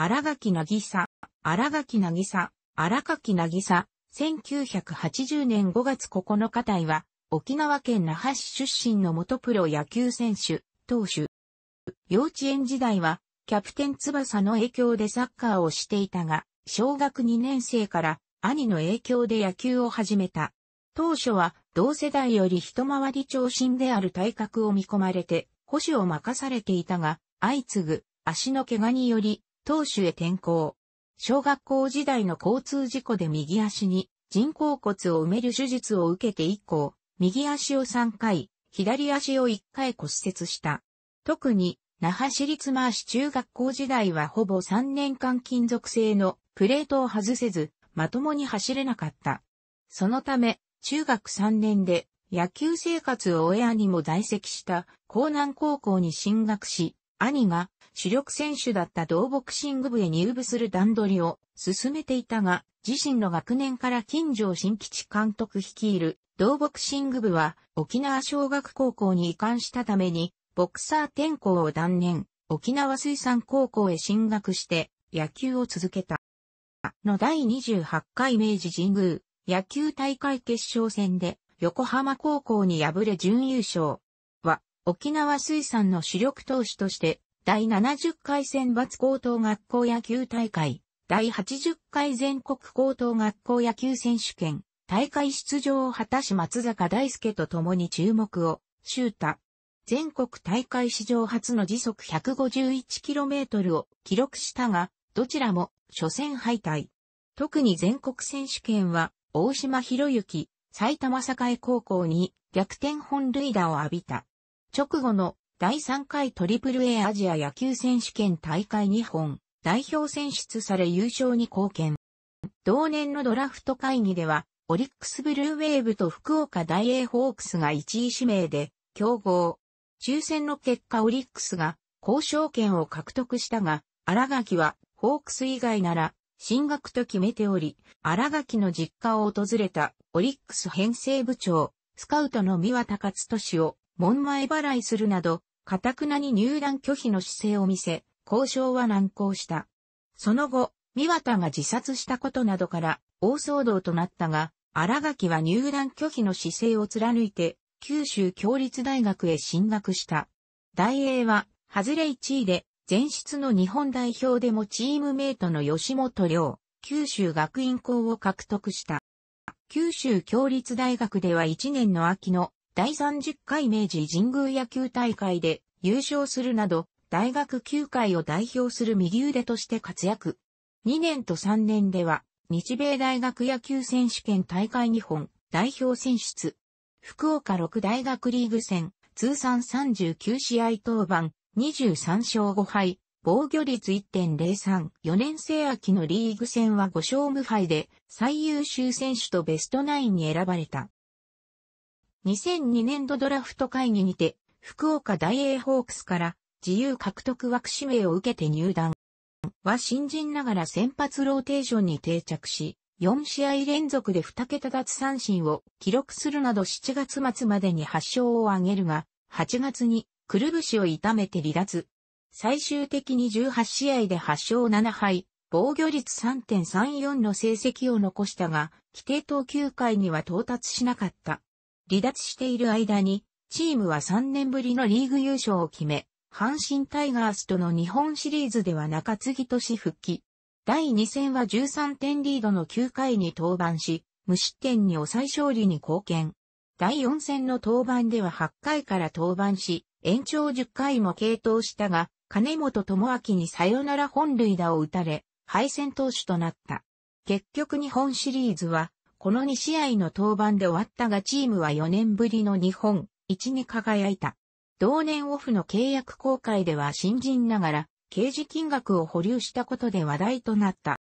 荒垣なぎさ、荒垣なぎさ、荒垣なぎさ、1980年5月9日台は、沖縄県那覇市出身の元プロ野球選手、投手。幼稚園時代は、キャプテン翼の影響でサッカーをしていたが、小学2年生から兄の影響で野球を始めた。当初は同世代より一回り長身である体格を見込まれて、保守を任されていたが、相次ぐ足の怪我により投手へ転向。小学校時代の交通事故で右足に人工骨を埋める手術を受けて以降、右足を3回、左足を1回骨折した。特に、那覇市立マーシ中学校時代はほぼ3年間金属製のプレートを外せず、まともに走れなかった。そのため、中学3年で野球生活を親にも在籍した江南高校に進学し、兄が主力選手だった同ボクシング部へ入部する段取りを進めていたが、自身の学年から金城新吉監督率いる同ボクシング部は沖縄小学高校に移管したために、ボクサー転校を断念、沖縄水産高校へ進学して野球を続けた。の第28回明治神宮野球大会決勝戦で横浜高校に敗れ準優勝。沖縄水産の主力投手として、第70回選抜高等学校野球大会、第80回全国高等学校野球選手権、大会出場を果たし松坂大輔と共に注目を、ー太。全国大会史上初の時速 151km を記録したが、どちらも初戦敗退。特に全国選手権は、大島博之、埼玉栄高校に逆転本塁打を浴びた。直後の第3回トリプル A アジア野球選手権大会日本代表選出され優勝に貢献。同年のドラフト会議では、オリックスブルーウェーブと福岡大英ホークスが1位指名で、競合。抽選の結果オリックスが交渉権を獲得したが、荒垣はホークス以外なら進学と決めており、荒垣の実家を訪れたオリックス編成部長、スカウトの三輪津俊を門前払いするなど、かたくなに入団拒否の姿勢を見せ、交渉は難航した。その後、三綿が自殺したことなどから、大騒動となったが、荒垣は入団拒否の姿勢を貫いて、九州共立大学へ進学した。大英は、外れ1位で、前室の日本代表でもチームメイトの吉本良、九州学院校を獲得した。九州共立大学では1年の秋の第30回明治神宮野球大会で優勝するなど、大学球界を代表する右腕として活躍。2年と3年では、日米大学野球選手権大会日本代表選出。福岡六大学リーグ戦、通算39試合登板、23勝5敗、防御率1.03。4年生秋のリーグ戦は5勝無敗で、最優秀選手とベストナインに選ばれた。2002年度ドラフト会議にて、福岡大英ホークスから自由獲得枠指名を受けて入団。は新人ながら先発ローテーションに定着し、4試合連続で2桁奪三振を記録するなど7月末までに8勝を挙げるが、8月にくるぶしを痛めて離脱。最終的に18試合で8勝7敗、防御率3.34の成績を残したが、規定投球回には到達しなかった。離脱している間に、チームは3年ぶりのリーグ優勝を決め、阪神タイガースとの日本シリーズでは中継ぎとし復帰。第2戦は13点リードの9回に登板し、無失点に抑え勝利に貢献。第4戦の登板では8回から登板し、延長10回も継投したが、金本智明にサヨナラ本塁打を打たれ、敗戦投手となった。結局日本シリーズはこの2試合の登板で終わったがチームは4年ぶりの日本一に輝いた。同年オフの契約公開では新人ながら、刑事金額を保留したことで話題となった。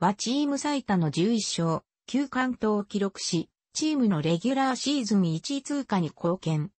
はチーム最多の11勝、9関東を記録し、チームのレギュラーシーズン1位通過に貢献。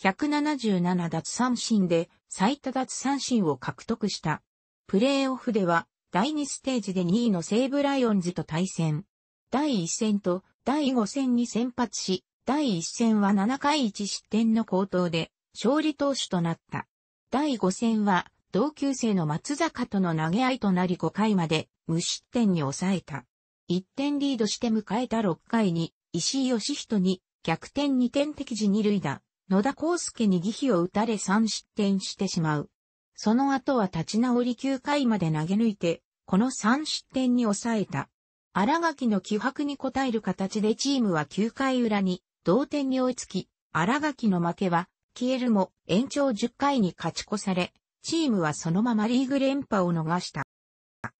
177奪三振で最多奪三振を獲得した。プレーオフでは第2ステージで2位の西武ライオンズと対戦。第1戦と第5戦に先発し、第1戦は7回1失点の高投で、勝利投手となった。第5戦は、同級生の松坂との投げ合いとなり5回まで、無失点に抑えた。1点リードして迎えた6回に、石井義人に、逆転2点的時2塁打、野田康介に疑比を打たれ3失点してしまう。その後は立ち直り9回まで投げ抜いて、この3失点に抑えた。荒垣の気迫に応える形でチームは9回裏に同点に追いつき、荒垣の負けは、消えるも延長10回に勝ち越され、チームはそのままリーグ連覇を逃した。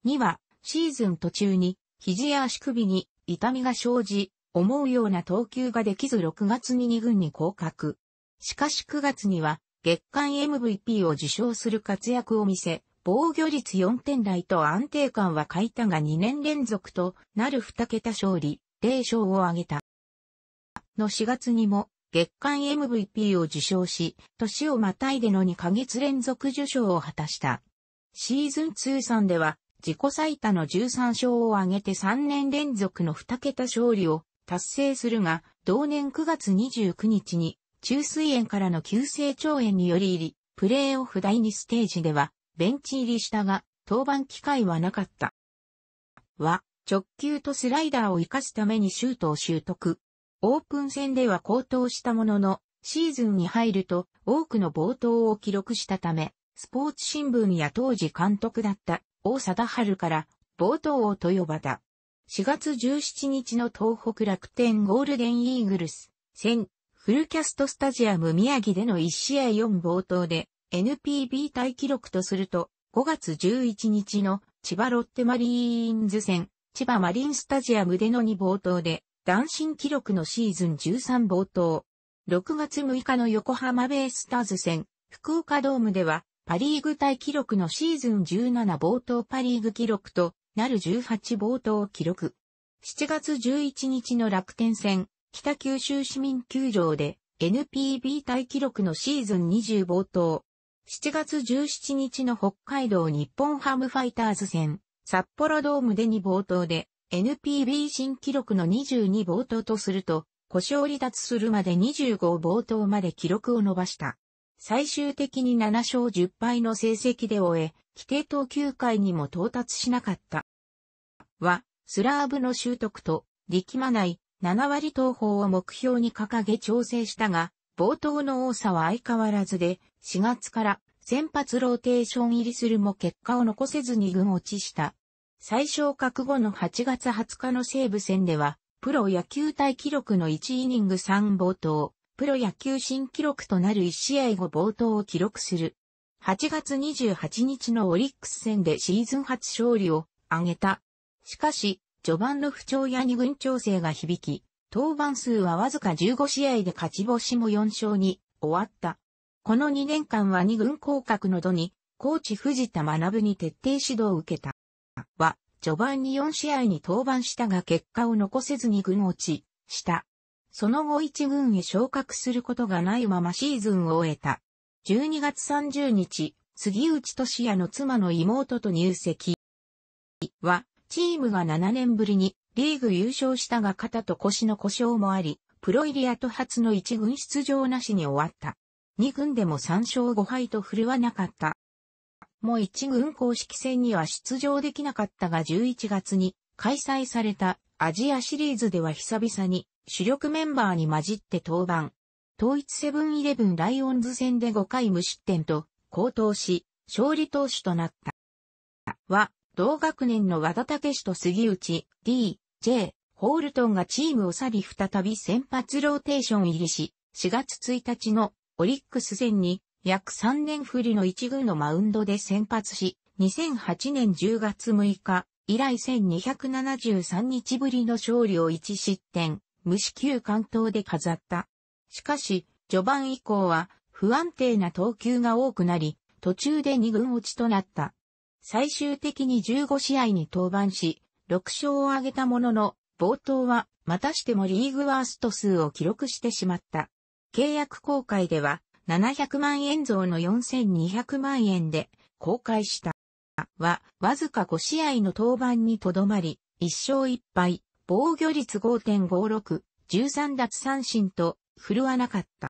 2は、シーズン途中に、肘や足首に痛みが生じ、思うような投球ができず6月に2軍に降格。しかし9月には、月間 MVP を受賞する活躍を見せ、防御率4点台と安定感は欠いたが2年連続となる2桁勝利、0勝を挙げた。の4月にも月間 MVP を受賞し、年をまたいでの2ヶ月連続受賞を果たした。シーズン通算では自己最多の13勝を挙げて3年連続の2桁勝利を達成するが、同年9月29日に中水炎からの急性腸炎により入り、プレーオフ第2ステージではベンチ入りしたが、登板機会はなかった。は、直球とスライダーを活かすためにシュートを習得。オープン戦では高騰したものの、シーズンに入ると多くの冒頭を記録したため、スポーツ新聞や当時監督だった大貞治から冒頭王と呼ばだ。た。4月17日の東北楽天ゴールデンイーグルス戦フルキャストスタジアム宮城での1試合4冒頭で NPB 対記録とすると、5月11日の千葉ロッテマリーンズ戦、千葉マリンスタジアムでの2冒頭で、男子記録のシーズン13冒頭。6月6日の横浜ベイスターズ戦、福岡ドームでは、パリーグ対記録のシーズン17冒頭パリーグ記録となる18冒頭記録。7月11日の楽天戦、北九州市民球場で NPB 対記録のシーズン20冒頭、7月17日の北海道日本ハムファイターズ戦、札幌ドームで2冒頭で、NPB 新記録の22冒頭とすると、故障離脱するまで25冒頭まで記録を伸ばした。最終的に7勝10敗の成績で終え、規定投球回にも到達しなかった。は、スラーブの習得と、力まない7割投法を目標に掲げ調整したが、冒頭の多さは相変わらずで、4月から先発ローテーション入りするも結果を残せずに軍落ちした。最小覚悟の8月20日の西武戦では、プロ野球大記録の1イニング3冒頭、プロ野球新記録となる1試合5冒頭を記録する。8月28日のオリックス戦でシーズン初勝利を挙げた。しかし、序盤の不調や二軍調整が響き、登板数はわずか15試合で勝ち星も4勝に終わった。この2年間は2軍降格の度に、コーチ藤田学に徹底指導を受けた。は、序盤に4試合に登板したが結果を残せずに軍落ち、した。その後1軍へ昇格することがないままシーズンを終えた。12月30日、杉内俊也の妻の妹と入籍。は、チームが7年ぶりにリーグ優勝したが肩と腰の故障もあり、プロリアと初の1軍出場なしに終わった。2軍でも3勝5敗と振るわなかった。もう1軍公式戦には出場できなかったが11月に開催されたアジアシリーズでは久々に主力メンバーに混じって登板。統一セブンイレブンライオンズ戦で5回無失点と高騰し、勝利投手となった。は、同学年の和田武史と杉内、D、J、ホールトンがチームを去り再び先発ローテーション入りし、4月1日のオリックス戦に約3年振りの一軍のマウンドで先発し、2008年10月6日以来1273日ぶりの勝利を1失点、無四球関東で飾った。しかし、序盤以降は不安定な投球が多くなり、途中で二軍落ちとなった。最終的に15試合に登板し、6勝を挙げたものの、冒頭はまたしてもリーグワースト数を記録してしまった。契約公開では、700万円増の4200万円で公開した。は、わずか5試合の登板にとどまり、1勝1敗、防御率5.56、13奪三振と、振るわなかった。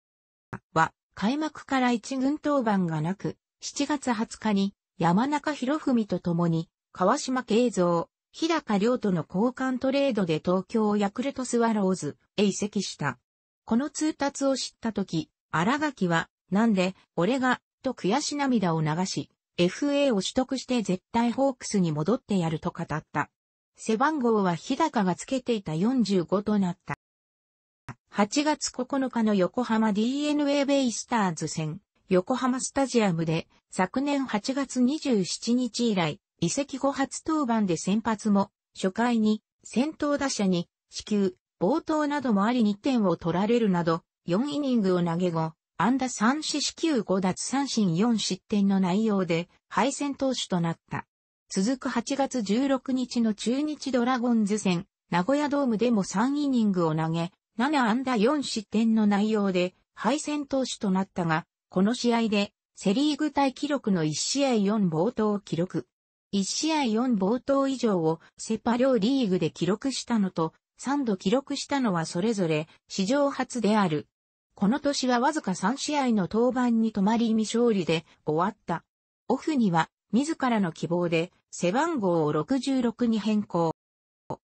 は、開幕から1軍登板がなく、7月20日に山中博文と共に、川島慶三、日高亮との交換トレードで東京ヤクルトスワローズへ移籍した。この通達を知った時、新垣は、なんで、俺が、と悔し涙を流し、FA を取得して絶対ホークスに戻ってやると語った。背番号は日高がつけていた45となった。8月9日の横浜 DNA ベイスターズ戦、横浜スタジアムで、昨年8月27日以来、移籍後初登板で先発も、初回に、先頭打者に、死球、冒頭などもあり2点を取られるなど、4イニングを投げ後、安打3四死球5奪三振4失点の内容で敗戦投手となった。続く8月16日の中日ドラゴンズ戦、名古屋ドームでも3イニングを投げ、7安打4失点の内容で敗戦投手となったが、この試合でセリーグ対記録の1試合4冒頭を記録。1試合4冒頭以上をセパ両リーグで記録したのと3度記録したのはそれぞれ史上初である。この年はわずか3試合の登板に止まり未勝利で終わった。オフには自らの希望で背番号を66に変更。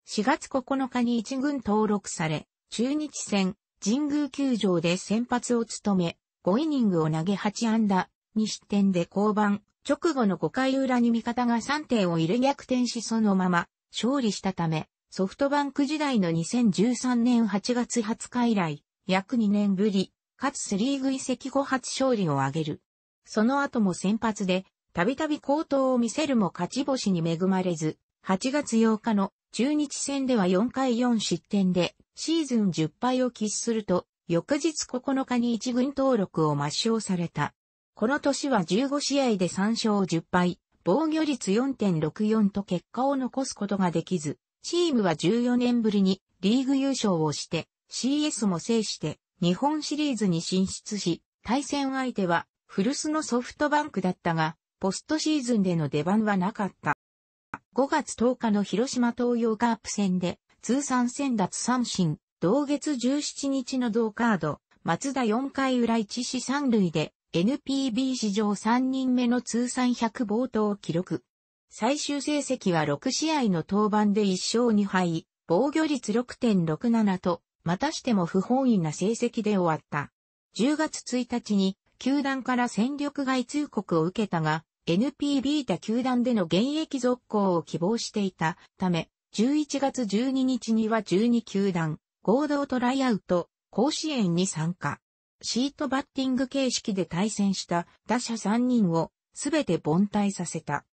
4月9日に一軍登録され、中日戦、神宮球場で先発を務め、5イニングを投げ8安打、2失点で降板、直後の5回裏に味方が3点を入れ逆転しそのまま勝利したため、ソフトバンク時代の2013年8月20日以来、約2年ぶり、かつセリーグ移籍後初勝利を挙げる。その後も先発で、たびたび好投を見せるも勝ち星に恵まれず、8月8日の中日戦では4回4失点で、シーズン10敗を喫すると、翌日9日に一軍登録を抹消された。この年は15試合で3勝10敗、防御率4.64と結果を残すことができず、チームは14年ぶりにリーグ優勝をして、CS も制して、日本シリーズに進出し、対戦相手は、古巣のソフトバンクだったが、ポストシーズンでの出番はなかった。5月10日の広島東洋カープ戦で、通算戦奪三振、同月17日の同カード、松田4回裏1死3塁で、NPB 史上3人目の通算100冒頭を記録。最終成績は6試合の登板で1勝2敗、防御率6.67と、またしても不本意な成績で終わった。10月1日に、球団から戦力外通告を受けたが、NPB 他球団での現役続行を希望していたため、11月12日には12球団、合同トライアウト、甲子園に参加。シートバッティング形式で対戦した打者3人をすべて凡退させた。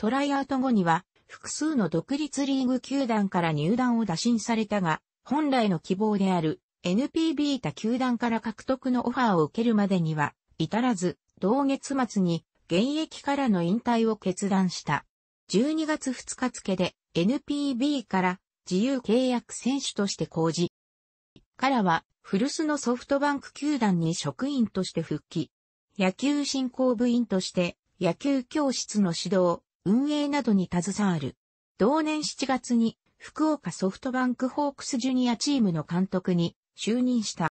トライアウト後には、複数の独立リーグ球団から入団を打診されたが、本来の希望である NPB 他球団から獲得のオファーを受けるまでには、至らず、同月末に現役からの引退を決断した。12月2日付で NPB から自由契約選手として講じ。からは、古巣のソフトバンク球団に職員として復帰。野球振興部員として、野球教室の指導、運営などに携わる。同年7月に福岡ソフトバンクホークスジュニアチームの監督に就任した。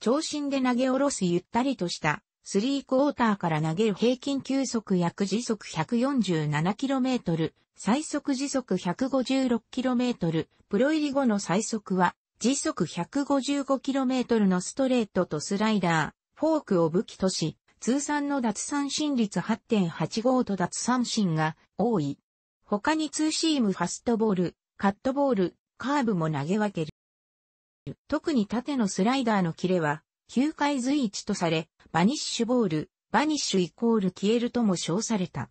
長身で投げ下ろすゆったりとした、スリークォーターから投げる平均球速約時速 147km、最速時速 156km、プロ入り後の最速は時速 155km のストレートとスライダー、フォークを武器とし、通算の脱三振率8.85と脱三振が多い。他にツーシームファストボール、カットボール、カーブも投げ分ける。特に縦のスライダーのキレは、球界随一とされ、バニッシュボール、バニッシュイコール消えるとも称された。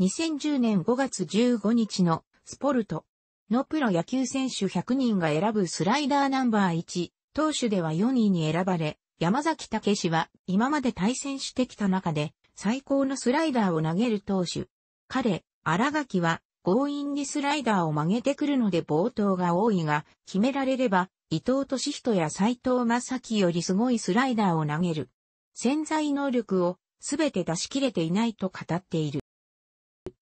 2010年5月15日のスポルトのプロ野球選手100人が選ぶスライダーナンバー1、投手では4位に選ばれ、山崎武史は今まで対戦してきた中で最高のスライダーを投げる投手。彼、荒垣は強引にスライダーを曲げてくるので冒頭が多いが、決められれば伊藤敏人や斎藤正樹よりすごいスライダーを投げる。潜在能力をすべて出し切れていないと語っている。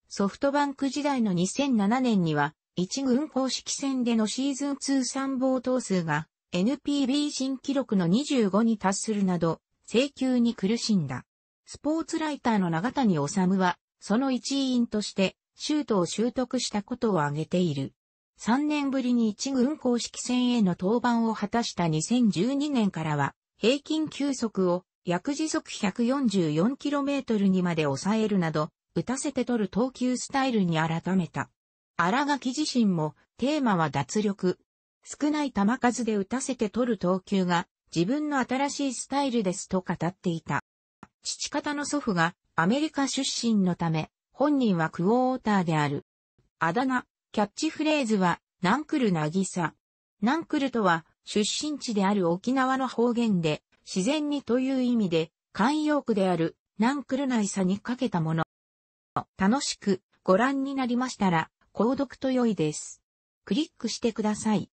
ソフトバンク時代の2007年には、一軍公式戦でのシーズン通算暴投数が NPB 新記録の25に達するなど、請求に苦しんだ。スポーツライターの長谷治は、その一員として、シュートを習得したことを挙げている。3年ぶりに一軍公式戦への登板を果たした2012年からは、平均球速を約時速 144km にまで抑えるなど、打たせて取る投球スタイルに改めた。荒垣自身も、テーマは脱力、少ない球数で打たせて取る投球が自分の新しいスタイルですと語っていた。父方の祖父がアメリカ出身のため、本人はクォーターである。あだ名、キャッチフレーズは、ナンクルなぎさ。ナンクルとは、出身地である沖縄の方言で、自然にという意味で、慣用句である、ナンクルなぎさにかけたもの。楽しくご覧になりましたら、購読と良いです。クリックしてください。